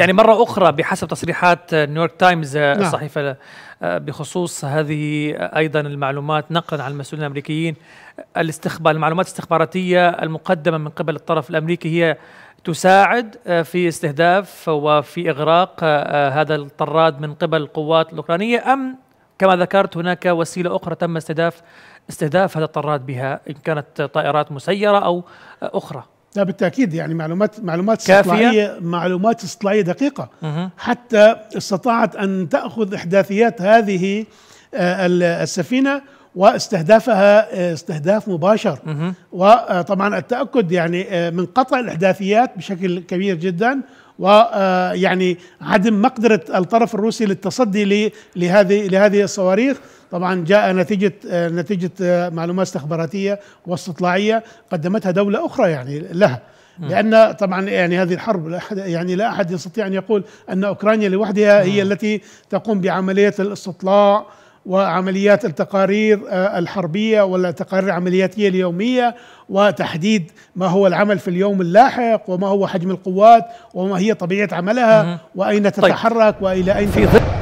يعني مرة أخرى بحسب تصريحات آه، نيويورك نعم. تايمز الصحيفة آه، بخصوص هذه آه، أيضا المعلومات نقلا عن المسؤولين الأمريكيين الاستخبار المعلومات الاستخباراتية المقدمة من قبل الطرف الأمريكي هي تساعد في استهداف وفي إغراق هذا الطراد من قبل القوات الأوكرانية أم كما ذكرت هناك وسيلة أخرى تم استهداف استهداف هذا الطراد بها إن كانت طائرات مسيرة أو أخرى لا بالتاكيد يعني معلومات معلومات استطلاعيه معلومات استطلاعيه دقيقه حتى استطاعت ان تاخذ احداثيات هذه آه، السفينه واستهدافها آه، استهداف مباشر وطبعا التاكد يعني آه، من قطع الاحداثيات بشكل كبير جدا ويعني آه، عدم مقدرة الطرف الروسي للتصدي لهذه لهذه الصواريخ طبعا جاء نتيجة آه، نتيجة آه، معلومات استخباراتية واستطلاعية قدمتها دولة أخرى يعني لها لان طبعا يعني هذه الحرب لا أحد يعني لا احد يستطيع ان يقول ان اوكرانيا لوحدها هي التي تقوم بعمليه الاستطلاع وعمليات التقارير آه، الحربية والتقارير العملياتية اليومية وتحديد ما هو العمل في اليوم اللاحق وما هو حجم القوات وما هي طبيعة عملها وأين طيب. تتحرك وإلى أين تتحرك